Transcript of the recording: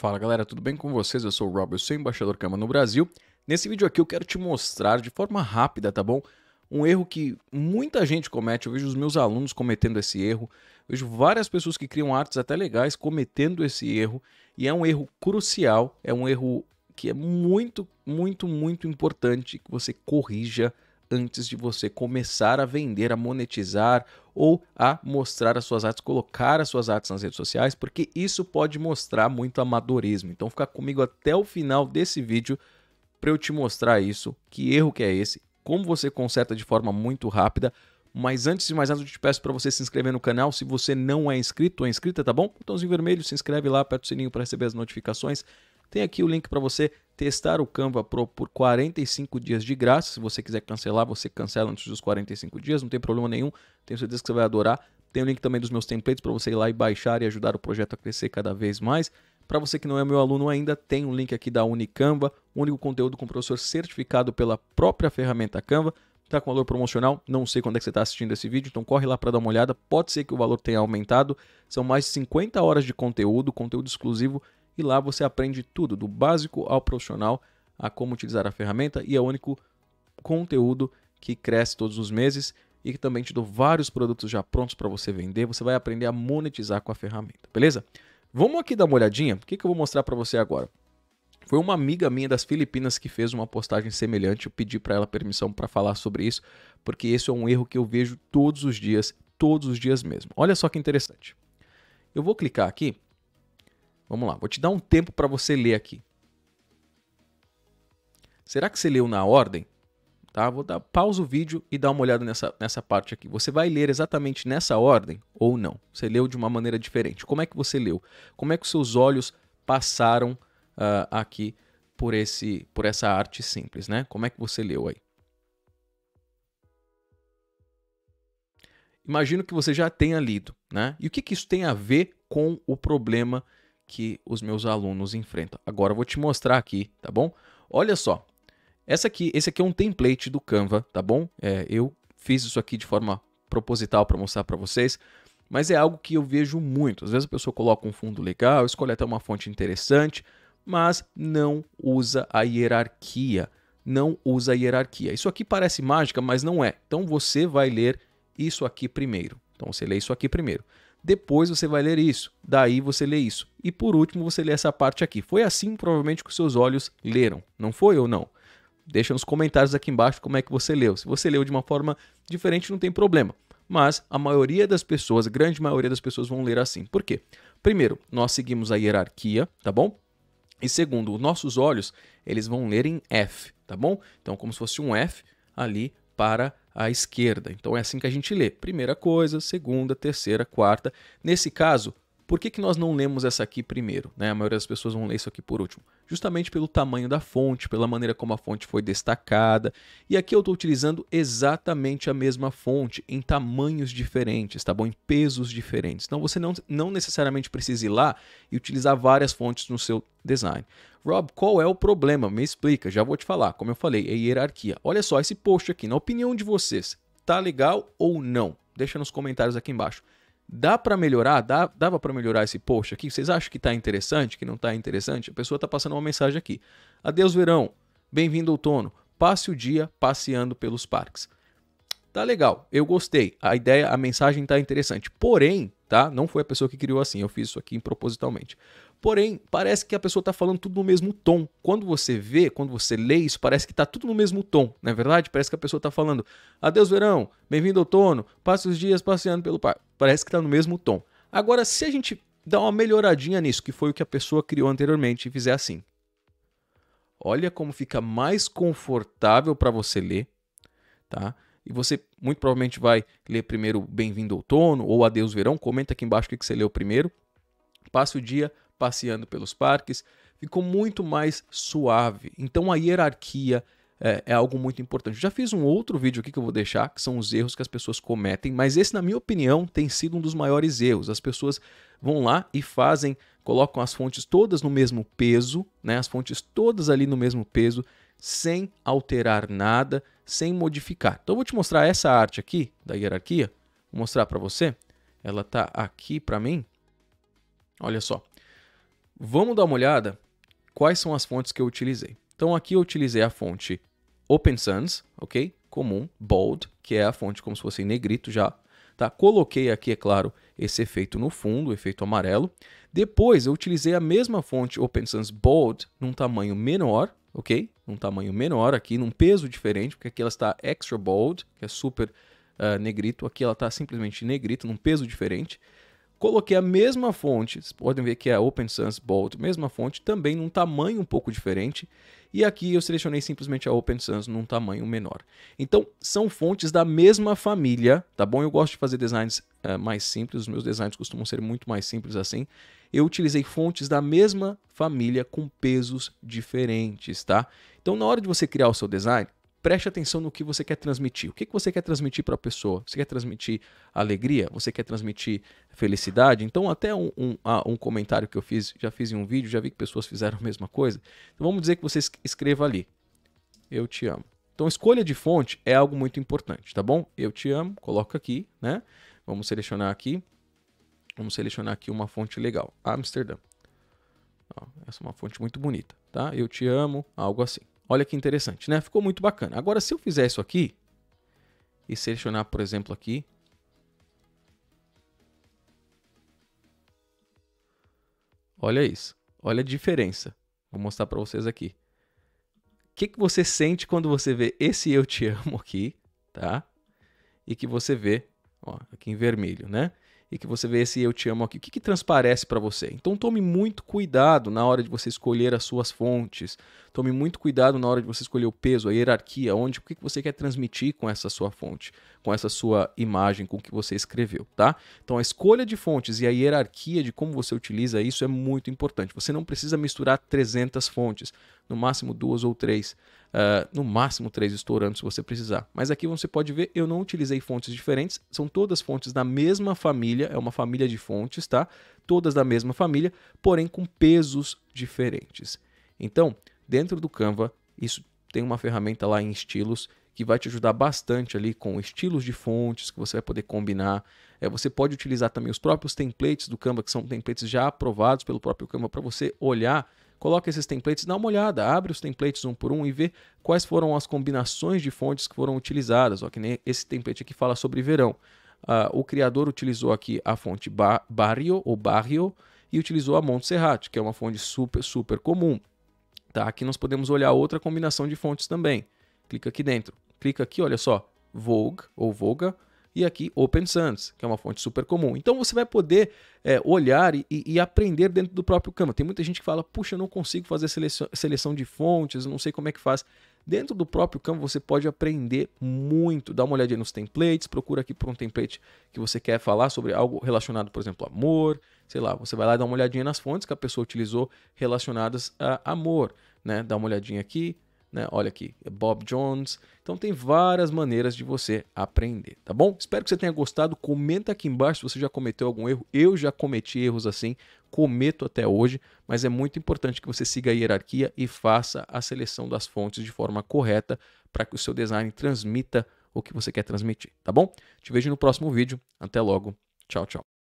Fala galera, tudo bem com vocês? Eu sou o Rob, eu sou embaixador Cama no Brasil. Nesse vídeo aqui eu quero te mostrar de forma rápida, tá bom? Um erro que muita gente comete, eu vejo os meus alunos cometendo esse erro, eu vejo várias pessoas que criam artes até legais cometendo esse erro, e é um erro crucial, é um erro que é muito, muito, muito importante que você corrija antes de você começar a vender, a monetizar ou a mostrar as suas artes, colocar as suas artes nas redes sociais, porque isso pode mostrar muito amadorismo. Então fica comigo até o final desse vídeo para eu te mostrar isso, que erro que é esse, como você conserta de forma muito rápida. Mas antes de mais nada, eu te peço para você se inscrever no canal se você não é inscrito ou é inscrita, tá bom? Botãozinho vermelho, se inscreve lá, aperta o sininho para receber as notificações. Tem aqui o link para você testar o Canva Pro por 45 dias de graça. Se você quiser cancelar, você cancela antes dos 45 dias, não tem problema nenhum. Tenho certeza que você vai adorar. Tem o link também dos meus templates para você ir lá e baixar e ajudar o projeto a crescer cada vez mais. Para você que não é meu aluno ainda, tem um link aqui da Unicanva, único conteúdo com professor certificado pela própria ferramenta Canva. Está com valor promocional, não sei quando é que você está assistindo esse vídeo, então corre lá para dar uma olhada. Pode ser que o valor tenha aumentado. São mais de 50 horas de conteúdo, conteúdo exclusivo e lá você aprende tudo, do básico ao profissional, a como utilizar a ferramenta e é o único conteúdo que cresce todos os meses e que também te dou vários produtos já prontos para você vender. Você vai aprender a monetizar com a ferramenta, beleza? Vamos aqui dar uma olhadinha. O que, que eu vou mostrar para você agora? Foi uma amiga minha das Filipinas que fez uma postagem semelhante. Eu pedi para ela permissão para falar sobre isso, porque esse é um erro que eu vejo todos os dias, todos os dias mesmo. Olha só que interessante. Eu vou clicar aqui Vamos lá, vou te dar um tempo para você ler aqui. Será que você leu na ordem? Tá? Vou dar pausa o vídeo e dar uma olhada nessa, nessa parte aqui. Você vai ler exatamente nessa ordem ou não? Você leu de uma maneira diferente? Como é que você leu? Como é que os seus olhos passaram uh, aqui por esse por essa arte simples, né? Como é que você leu aí? Imagino que você já tenha lido, né? E o que, que isso tem a ver com o problema que os meus alunos enfrentam. Agora eu vou te mostrar aqui, tá bom? Olha só, essa aqui, esse aqui é um template do Canva, tá bom? É, eu fiz isso aqui de forma proposital para mostrar para vocês, mas é algo que eu vejo muito. Às vezes a pessoa coloca um fundo legal, escolhe até uma fonte interessante, mas não usa a hierarquia. Não usa a hierarquia. Isso aqui parece mágica, mas não é. Então você vai ler isso aqui primeiro. Então você lê isso aqui primeiro. Depois você vai ler isso, daí você lê isso. E por último, você lê essa parte aqui. Foi assim, provavelmente, que os seus olhos leram, não foi ou não? Deixa nos comentários aqui embaixo como é que você leu. Se você leu de uma forma diferente, não tem problema. Mas a maioria das pessoas, a grande maioria das pessoas vão ler assim. Por quê? Primeiro, nós seguimos a hierarquia, tá bom? E segundo, os nossos olhos, eles vão ler em F, tá bom? Então, como se fosse um F ali para à esquerda. Então é assim que a gente lê: primeira coisa, segunda, terceira, quarta. Nesse caso, por que, que nós não lemos essa aqui primeiro? Né? A maioria das pessoas vão ler isso aqui por último. Justamente pelo tamanho da fonte, pela maneira como a fonte foi destacada. E aqui eu estou utilizando exatamente a mesma fonte em tamanhos diferentes, tá bom? Em pesos diferentes. Então você não, não necessariamente precisa ir lá e utilizar várias fontes no seu design. Rob, qual é o problema? Me explica, já vou te falar. Como eu falei, é hierarquia. Olha só esse post aqui, na opinião de vocês, tá legal ou não? Deixa nos comentários aqui embaixo. Dá para melhorar? Dá, dava para melhorar esse post aqui? Vocês acham que está interessante, que não está interessante? A pessoa está passando uma mensagem aqui. Adeus verão, bem-vindo outono. Passe o dia passeando pelos parques. Tá legal, eu gostei. A ideia, a mensagem está interessante. Porém, tá? Não foi a pessoa que criou assim, eu fiz isso aqui propositalmente. Porém, parece que a pessoa está falando tudo no mesmo tom. Quando você vê, quando você lê isso, parece que está tudo no mesmo tom, não é verdade? Parece que a pessoa está falando, adeus verão, bem-vindo outono, passe os dias passeando pelo parque. Parece que está no mesmo tom. Agora, se a gente dá uma melhoradinha nisso, que foi o que a pessoa criou anteriormente, e fizer assim. Olha como fica mais confortável para você ler, tá? e você muito provavelmente vai ler primeiro Bem-vindo Outono ou Adeus Verão. Comenta aqui embaixo o que você leu primeiro. Passe o dia passeando pelos parques. Ficou muito mais suave. Então a hierarquia é, é, algo muito importante. Já fiz um outro vídeo aqui que eu vou deixar, que são os erros que as pessoas cometem, mas esse, na minha opinião, tem sido um dos maiores erros. As pessoas vão lá e fazem, colocam as fontes todas no mesmo peso, né? As fontes todas ali no mesmo peso, sem alterar nada, sem modificar. Então eu vou te mostrar essa arte aqui da hierarquia, vou mostrar para você. Ela está aqui para mim. Olha só. Vamos dar uma olhada quais são as fontes que eu utilizei. Então aqui eu utilizei a fonte Open Sans, ok? Comum, bold, que é a fonte como se fosse em negrito já. Tá? Coloquei aqui, é claro, esse efeito no fundo, o efeito amarelo. Depois eu utilizei a mesma fonte Open Sans Bold num tamanho menor, ok? num tamanho menor aqui, num peso diferente, porque aqui ela está extra bold, que é super uh, negrito, aqui ela está simplesmente negrito, num peso diferente. Coloquei a mesma fonte, vocês podem ver que é a Open Sans Bold, mesma fonte, também num tamanho um pouco diferente. E aqui eu selecionei simplesmente a Open Sans num tamanho menor. Então, são fontes da mesma família, tá bom? Eu gosto de fazer designs uh, mais simples, os meus designs costumam ser muito mais simples assim. Eu utilizei fontes da mesma família com pesos diferentes, tá? Então, na hora de você criar o seu design, preste atenção no que você quer transmitir. O que, que você quer transmitir para a pessoa? Você quer transmitir alegria? Você quer transmitir felicidade? Então, até um, um, ah, um, comentário que eu fiz, já fiz em um vídeo, já vi que pessoas fizeram a mesma coisa. Então, vamos dizer que você escreva ali: Eu te amo. Então, escolha de fonte é algo muito importante, tá bom? Eu te amo, Coloca aqui, né? Vamos selecionar aqui. Vamos selecionar aqui uma fonte legal: Amsterdã. essa é uma fonte muito bonita, tá? Eu te amo, algo assim. Olha que interessante, né? Ficou muito bacana. Agora, se eu fizer isso aqui e selecionar, por exemplo, aqui. Olha isso. Olha a diferença. Vou mostrar para vocês aqui. O que, que você sente quando você vê esse Eu Te Amo aqui, tá? E que você vê, ó, aqui em vermelho, né? e que você vê esse eu te amo aqui, o que, que transparece para você? Então tome muito cuidado na hora de você escolher as suas fontes, tome muito cuidado na hora de você escolher o peso, a hierarquia, onde, o que, que você quer transmitir com essa sua fonte, com essa sua imagem, com o que você escreveu, tá? Então a escolha de fontes e a hierarquia de como você utiliza isso é muito importante. Você não precisa misturar 300 fontes, no máximo duas ou três. Uh, no máximo três estourando se você precisar. Mas aqui você pode ver, eu não utilizei fontes diferentes, são todas fontes da mesma família, é uma família de fontes, tá? Todas da mesma família, porém com pesos diferentes. Então, dentro do Canva, isso tem uma ferramenta lá em estilos que vai te ajudar bastante ali com estilos de fontes que você vai poder combinar. É, você pode utilizar também os próprios templates do Canva, que são templates já aprovados pelo próprio Canva, para você olhar coloca esses templates, dá uma olhada, abre os templates um por um e vê quais foram as combinações de fontes que foram utilizadas. Ó, que nem esse template aqui fala sobre verão. Uh, o criador utilizou aqui a fonte ba barrio ou barrio e utilizou a Montserrat, que é uma fonte super, super comum. Tá? Aqui nós podemos olhar outra combinação de fontes também. Clica aqui dentro. Clica aqui, olha só, Vogue ou Voga, e aqui Open Sans, que é uma fonte super comum. Então você vai poder é, olhar e, e, aprender dentro do próprio Canva. Tem muita gente que fala, puxa, eu não consigo fazer seleção, seleção de fontes, não sei como é que faz. Dentro do próprio Canva você pode aprender muito. Dá uma olhadinha nos templates, procura aqui por um template que você quer falar sobre algo relacionado, por exemplo, amor, sei lá, você vai lá dar uma olhadinha nas fontes que a pessoa utilizou relacionadas a amor, né? Dá uma olhadinha aqui, né? Olha aqui, é Bob Jones. Então tem várias maneiras de você aprender, tá bom? Espero que você tenha gostado. Comenta aqui embaixo se você já cometeu algum erro. Eu já cometi erros assim, cometo até hoje, mas é muito importante que você siga a hierarquia e faça a seleção das fontes de forma correta para que o seu design transmita o que você quer transmitir, tá bom? Te vejo no próximo vídeo. Até logo. Tchau, tchau.